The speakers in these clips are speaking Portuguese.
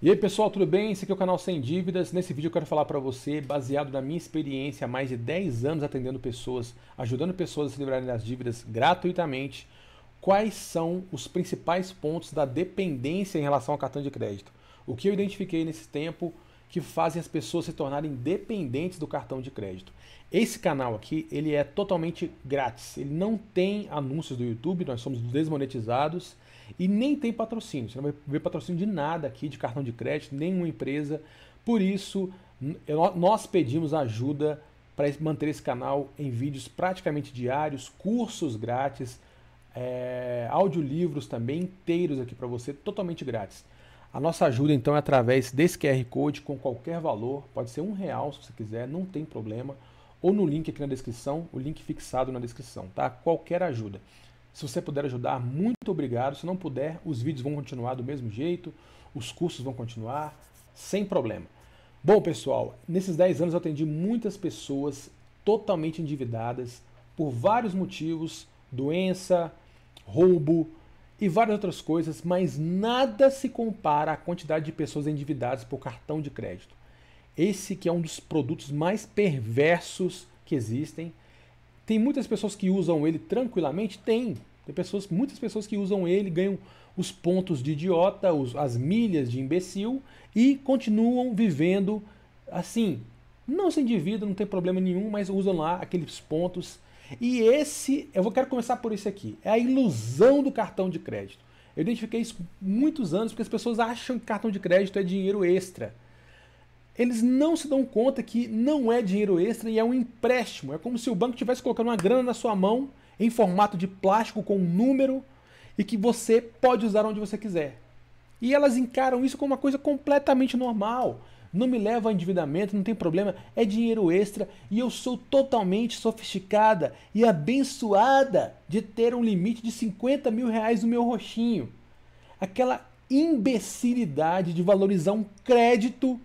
E aí pessoal, tudo bem? Esse aqui é o canal Sem Dívidas. Nesse vídeo eu quero falar para você, baseado na minha experiência há mais de 10 anos atendendo pessoas, ajudando pessoas a se livrarem das dívidas gratuitamente, quais são os principais pontos da dependência em relação ao cartão de crédito. O que eu identifiquei nesse tempo, que fazem as pessoas se tornarem dependentes do cartão de crédito. Esse canal aqui, ele é totalmente grátis. Ele não tem anúncios do YouTube, nós somos desmonetizados e nem tem patrocínio. Você não vai ver patrocínio de nada aqui, de cartão de crédito, nenhuma empresa. Por isso, nós pedimos ajuda para manter esse canal em vídeos praticamente diários, cursos grátis, é, audiolivros também inteiros aqui para você, totalmente grátis. A nossa ajuda, então, é através desse QR Code com qualquer valor, pode ser um real se você quiser, não tem problema, ou no link aqui na descrição, o link fixado na descrição, tá? Qualquer ajuda. Se você puder ajudar, muito obrigado. Se não puder, os vídeos vão continuar do mesmo jeito, os cursos vão continuar, sem problema. Bom, pessoal, nesses 10 anos eu atendi muitas pessoas totalmente endividadas por vários motivos: doença, roubo, e várias outras coisas, mas nada se compara à quantidade de pessoas endividadas por cartão de crédito. Esse que é um dos produtos mais perversos que existem. Tem muitas pessoas que usam ele tranquilamente? Tem. Tem pessoas, muitas pessoas que usam ele, ganham os pontos de idiota, os, as milhas de imbecil e continuam vivendo assim. Não se endividam, não tem problema nenhum, mas usam lá aqueles pontos e esse, eu vou quero começar por isso aqui, é a ilusão do cartão de crédito. Eu identifiquei isso muitos anos porque as pessoas acham que cartão de crédito é dinheiro extra. Eles não se dão conta que não é dinheiro extra e é um empréstimo. É como se o banco tivesse colocando uma grana na sua mão em formato de plástico com um número e que você pode usar onde você quiser. E elas encaram isso como uma coisa completamente normal não me leva a endividamento, não tem problema, é dinheiro extra e eu sou totalmente sofisticada e abençoada de ter um limite de 50 mil reais no meu roxinho. Aquela imbecilidade de valorizar um crédito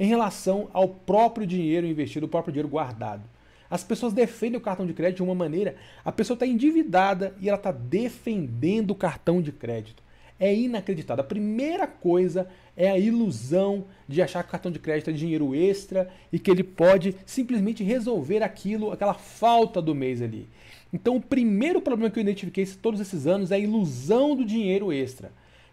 em relação ao próprio dinheiro investido, o próprio dinheiro guardado. As pessoas defendem o cartão de crédito de uma maneira, a pessoa está endividada e ela está defendendo o cartão de crédito é inacreditável. A primeira coisa é a ilusão de achar que o cartão de crédito é dinheiro extra e que ele pode simplesmente resolver aquilo, aquela falta do mês ali. Então, o primeiro problema que eu identifiquei todos esses anos é a ilusão do dinheiro extra.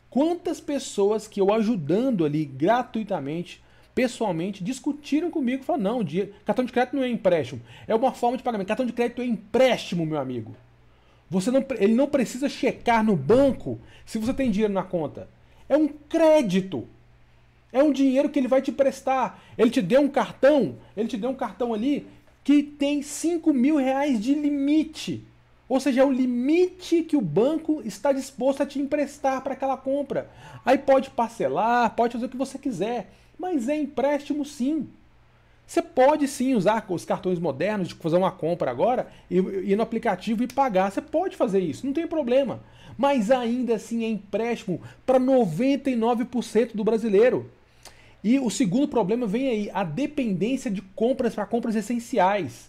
Quantas pessoas que eu ajudando ali gratuitamente pessoalmente discutiram comigo, falaram, não, dia, cartão de crédito não é empréstimo, é uma forma de pagamento. Cartão de crédito é empréstimo, meu amigo. Você não, ele não precisa checar no banco se você tem dinheiro na conta. É um crédito. É um dinheiro que ele vai te prestar. Ele te deu um cartão, ele te deu um cartão ali que tem 5 mil reais de limite. Ou seja, é o limite que o banco está disposto a te emprestar para aquela compra. Aí pode parcelar, pode fazer o que você quiser, mas é empréstimo sim. Você pode sim usar os cartões modernos de fazer uma compra agora e ir no aplicativo e pagar. Você pode fazer isso, não tem problema. Mas ainda assim é empréstimo para 99% do brasileiro. E o segundo problema vem aí, a dependência de compras para compras essenciais.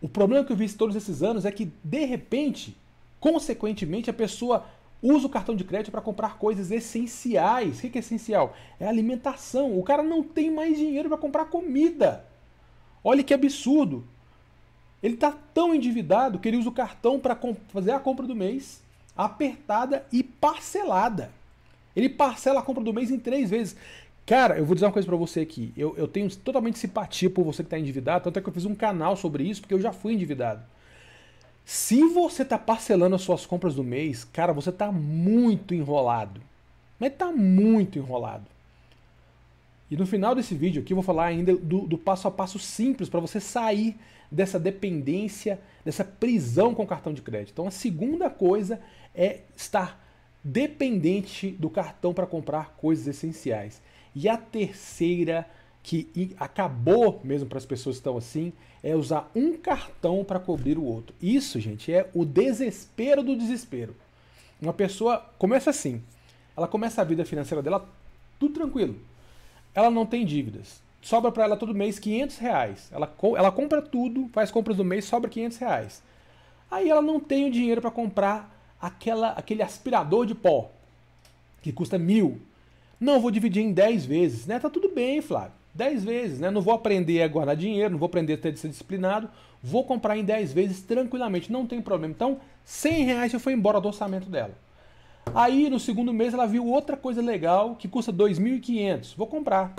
O problema que eu vi todos esses anos é que, de repente, consequentemente, a pessoa Usa o cartão de crédito para comprar coisas essenciais. O que é essencial? É alimentação. O cara não tem mais dinheiro para comprar comida. Olha que absurdo. Ele está tão endividado que ele usa o cartão para fazer a compra do mês apertada e parcelada. Ele parcela a compra do mês em três vezes. Cara, eu vou dizer uma coisa para você aqui. Eu, eu tenho totalmente simpatia por você que está endividado, tanto é que eu fiz um canal sobre isso, porque eu já fui endividado. Se você está parcelando as suas compras do mês, cara, você está muito enrolado. Mas está muito enrolado. E no final desse vídeo aqui eu vou falar ainda do, do passo a passo simples para você sair dessa dependência, dessa prisão com o cartão de crédito. Então a segunda coisa é estar dependente do cartão para comprar coisas essenciais. E a terceira que acabou mesmo para as pessoas que estão assim é usar um cartão para cobrir o outro. Isso, gente, é o desespero do desespero. Uma pessoa começa assim. Ela começa a vida financeira dela tudo tranquilo. Ela não tem dívidas. Sobra para ela todo mês 500 reais. Ela, ela compra tudo, faz compras do mês, sobra 500 reais. Aí ela não tem o dinheiro para comprar aquela, aquele aspirador de pó, que custa mil. Não, vou dividir em 10 vezes, né? Tá tudo bem, Flávio. 10 vezes, né? Não vou aprender a guardar dinheiro, não vou aprender a ter de ser disciplinado, vou comprar em 10 vezes tranquilamente, não tem problema. Então, 100 reais já foi embora do orçamento dela. Aí, no segundo mês, ela viu outra coisa legal que custa 2.500, vou comprar.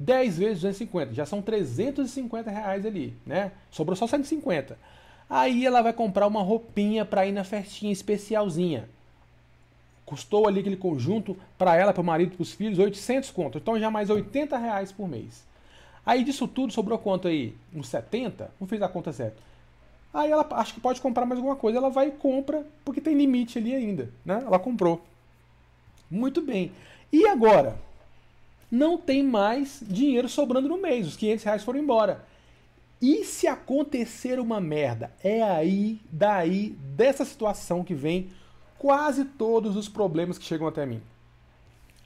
10 vezes 250, já são 350 reais ali, né? Sobrou só 150. Aí ela vai comprar uma roupinha para ir na festinha especialzinha. Custou ali aquele conjunto para ela, para o marido, para os filhos, 800 conto. Então já mais 80 reais por mês. Aí disso tudo sobrou quanto aí? Uns 70? Não fiz a conta certa. Aí ela acha que pode comprar mais alguma coisa. Ela vai e compra, porque tem limite ali ainda. Né? Ela comprou. Muito bem. E agora? Não tem mais dinheiro sobrando no mês. Os 500 reais foram embora. E se acontecer uma merda? É aí, daí, dessa situação que vem quase todos os problemas que chegam até mim.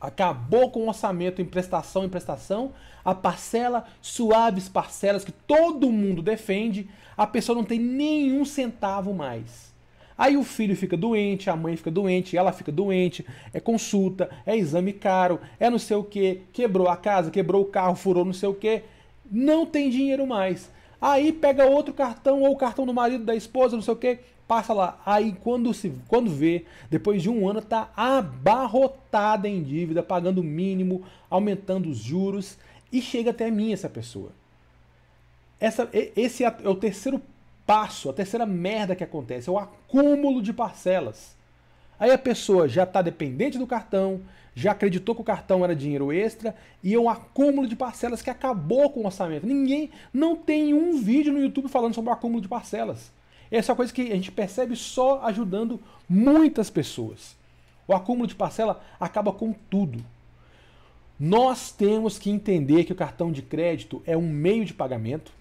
Acabou com o orçamento em prestação em prestação, a parcela, suaves parcelas que todo mundo defende, a pessoa não tem nenhum centavo mais. Aí o filho fica doente, a mãe fica doente, ela fica doente, é consulta, é exame caro, é não sei o que, quebrou a casa, quebrou o carro, furou não sei o que, não tem dinheiro mais. Aí pega outro cartão ou o cartão do marido, da esposa, não sei o que, passa lá. Aí quando se quando vê, depois de um ano tá abarrotada em dívida, pagando o mínimo, aumentando os juros e chega até mim essa pessoa. Essa, esse é, é o terceiro passo, a terceira merda que acontece, é o acúmulo de parcelas. Aí a pessoa já está dependente do cartão, já acreditou que o cartão era dinheiro extra e é um acúmulo de parcelas que acabou com o orçamento. Ninguém não tem um vídeo no YouTube falando sobre o acúmulo de parcelas. Essa é uma coisa que a gente percebe só ajudando muitas pessoas. O acúmulo de parcela acaba com tudo. Nós temos que entender que o cartão de crédito é um meio de pagamento,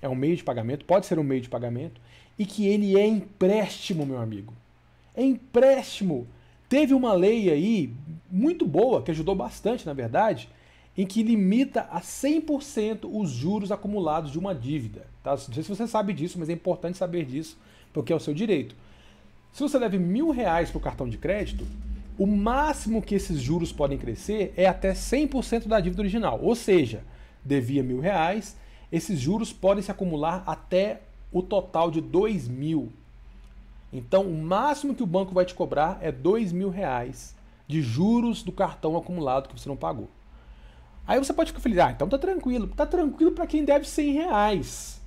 é um meio de pagamento, pode ser um meio de pagamento, e que ele é empréstimo, meu amigo. É empréstimo. Teve uma lei aí muito boa, que ajudou bastante, na verdade, em que limita a 100% os juros acumulados de uma dívida. Tá? Não sei se você sabe disso, mas é importante saber disso, porque é o seu direito. Se você deve mil reais para o cartão de crédito, o máximo que esses juros podem crescer é até 100% da dívida original. Ou seja, devia mil reais, esses juros podem se acumular até o total de dois mil. Então, o máximo que o banco vai te cobrar é dois mil reais de juros do cartão acumulado que você não pagou. Aí você pode ficar feliz, ah, então tá tranquilo. Tá tranquilo para quem deve 100 reais,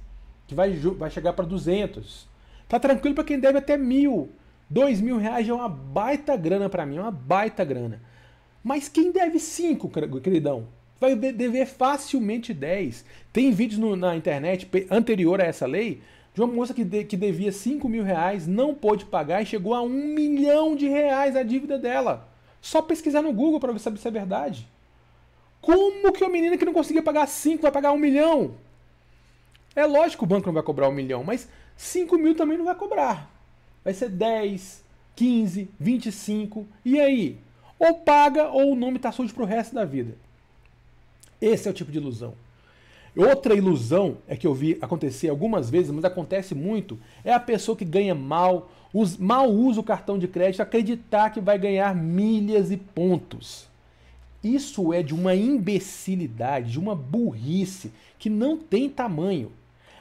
que vai, vai chegar para 200. Tá tranquilo para quem deve até mil. Dois mil reais é uma baita grana para mim, é uma baita grana. Mas quem deve cinco, queridão? Vai dever facilmente 10. Tem vídeos no, na internet anterior a essa lei de uma moça que, de, que devia 5 mil reais, não pôde pagar e chegou a um milhão de reais a dívida dela. Só pesquisar no Google para saber se é verdade. Como que uma menina que não conseguia pagar 5 vai pagar 1 um milhão? É lógico que o banco não vai cobrar 1 um milhão, mas 5 mil também não vai cobrar. Vai ser 10, 15, 25. E aí? Ou paga ou o nome está sujo para o resto da vida. Esse é o tipo de ilusão. Outra ilusão é que eu vi acontecer algumas vezes, mas acontece muito, é a pessoa que ganha mal, mal usa o cartão de crédito, acreditar que vai ganhar milhas e pontos. Isso é de uma imbecilidade, de uma burrice que não tem tamanho.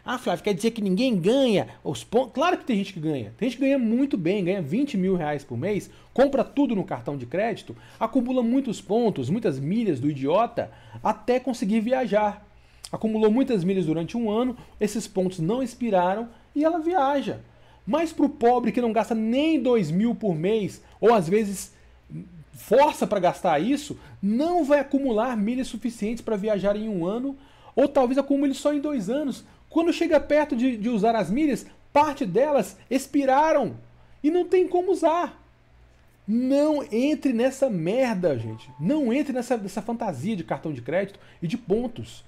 Ah, Flávio, quer dizer que ninguém ganha os pontos? Claro que tem gente que ganha. Tem gente que ganha muito bem, ganha 20 mil reais por mês, compra tudo no cartão de crédito, acumula muitos pontos, muitas milhas do idiota, até conseguir viajar. Acumulou muitas milhas durante um ano, esses pontos não expiraram e ela viaja. Mas para o pobre que não gasta nem 2 mil por mês, ou às vezes força para gastar isso, não vai acumular milhas suficientes para viajar em um ano, ou talvez acumule só em dois anos. Quando chega perto de, de usar as milhas, parte delas expiraram e não tem como usar. Não entre nessa merda, gente. Não entre nessa, nessa fantasia de cartão de crédito e de pontos.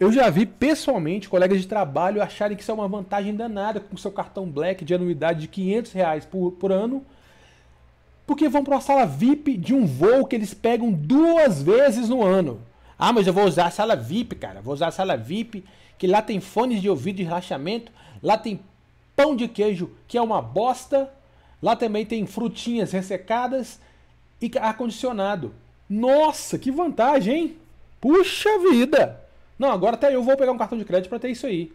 Eu já vi pessoalmente colegas de trabalho acharem que isso é uma vantagem danada com seu cartão Black de anuidade de 500 reais por, por ano porque vão para uma sala VIP de um voo que eles pegam duas vezes no ano. Ah, mas eu vou usar a sala VIP, cara. Vou usar a sala VIP, que lá tem fones de ouvido de relaxamento, lá tem pão de queijo, que é uma bosta, lá também tem frutinhas ressecadas e ar-condicionado. Nossa, que vantagem, hein? Puxa vida! Não, agora até eu vou pegar um cartão de crédito para ter isso aí.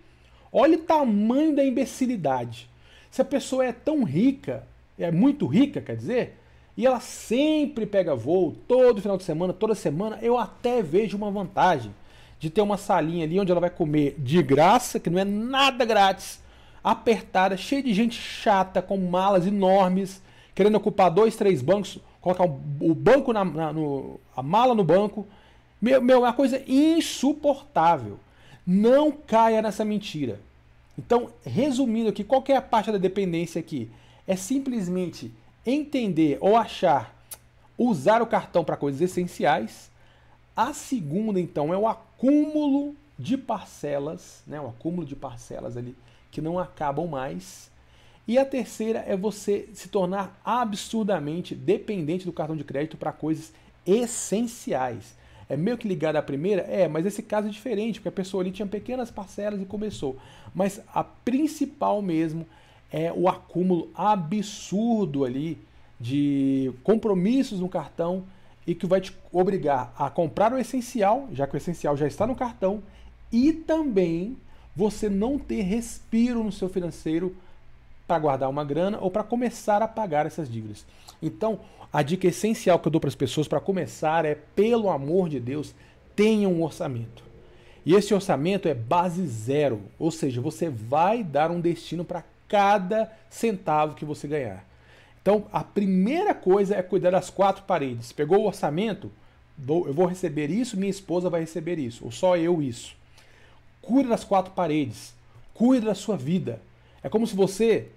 Olha o tamanho da imbecilidade. Se a pessoa é tão rica, é muito rica, quer dizer, e ela sempre pega voo, todo final de semana, toda semana, eu até vejo uma vantagem de ter uma salinha ali onde ela vai comer de graça, que não é nada grátis, apertada, cheia de gente chata, com malas enormes, querendo ocupar dois, três bancos, colocar o banco na, na no, a mala no banco. Meu, meu, é uma coisa insuportável. Não caia nessa mentira. Então, resumindo aqui, qual é a parte da dependência aqui? É simplesmente entender ou achar usar o cartão para coisas essenciais. A segunda, então, é o acúmulo de parcelas, né? O acúmulo de parcelas ali que não acabam mais. E a terceira é você se tornar absurdamente dependente do cartão de crédito para coisas essenciais. É meio que ligado à primeira? É, mas esse caso é diferente, porque a pessoa ali tinha pequenas parcelas e começou. Mas a principal mesmo é o acúmulo absurdo ali de compromissos no cartão e que vai te obrigar a comprar o essencial, já que o essencial já está no cartão, e também você não ter respiro no seu financeiro para guardar uma grana ou para começar a pagar essas dívidas. Então, a dica essencial que eu dou para as pessoas para começar é, pelo amor de Deus, tenha um orçamento. E esse orçamento é base zero, ou seja, você vai dar um destino para cada centavo que você ganhar. Então, a primeira coisa é cuidar das quatro paredes. Pegou o orçamento? Eu vou receber isso, minha esposa vai receber isso, ou só eu isso. Cuida das quatro paredes. Cuida da sua vida. É como se você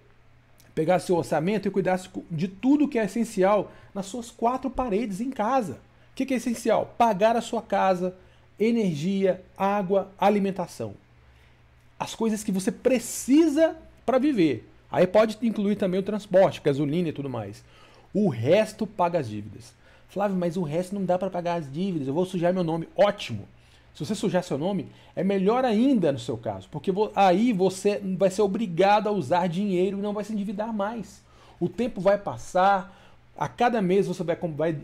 pegasse seu orçamento e cuidasse de tudo que é essencial nas suas quatro paredes em casa. O que é essencial? Pagar a sua casa, energia, água, alimentação. As coisas que você precisa para viver. Aí pode incluir também o transporte, gasolina e tudo mais. O resto paga as dívidas. Flávio, mas o resto não dá para pagar as dívidas. Eu vou sujar meu nome. Ótimo. Se você sujar seu nome, é melhor ainda no seu caso, porque aí você vai ser obrigado a usar dinheiro e não vai se endividar mais. O tempo vai passar, a cada mês você vai,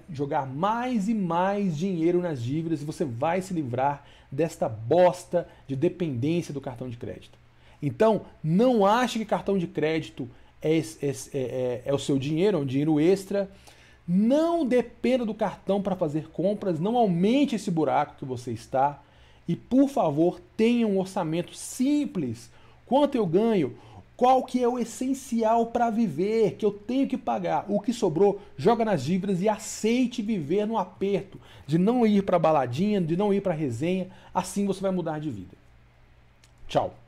jogar mais e mais dinheiro nas dívidas e você vai se livrar desta bosta de dependência do cartão de crédito. Então, não ache que cartão de crédito é, é, é, é, é o seu dinheiro, é um dinheiro extra. Não dependa do cartão para fazer compras, não aumente esse buraco que você está. E, por favor, tenha um orçamento simples. Quanto eu ganho? Qual que é o essencial para viver, que eu tenho que pagar? O que sobrou, joga nas dívidas e aceite viver no aperto, de não ir para baladinha, de não ir para resenha, assim você vai mudar de vida. Tchau.